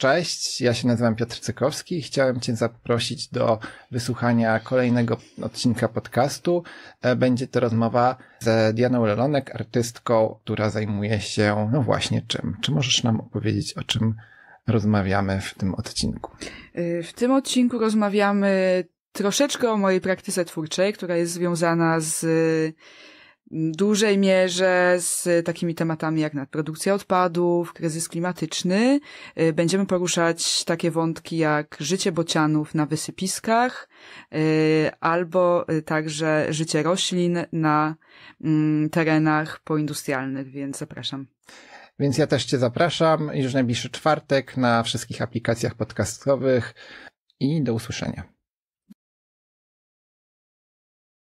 Cześć, ja się nazywam Piotr Cykowski i chciałem Cię zaprosić do wysłuchania kolejnego odcinka podcastu. E, będzie to rozmowa z Dianą Lelonek, artystką, która zajmuje się, no właśnie czym. Czy możesz nam opowiedzieć o czym rozmawiamy w tym odcinku? E, w tym odcinku rozmawiamy troszeczkę o mojej praktyce twórczej, która jest związana z dużej mierze z takimi tematami jak nadprodukcja odpadów, kryzys klimatyczny. Y, będziemy poruszać takie wątki jak życie bocianów na wysypiskach, y, albo y, także życie roślin na mm, terenach poindustrialnych, więc zapraszam. Więc ja też Cię zapraszam już najbliższy czwartek na wszystkich aplikacjach podcastowych i do usłyszenia.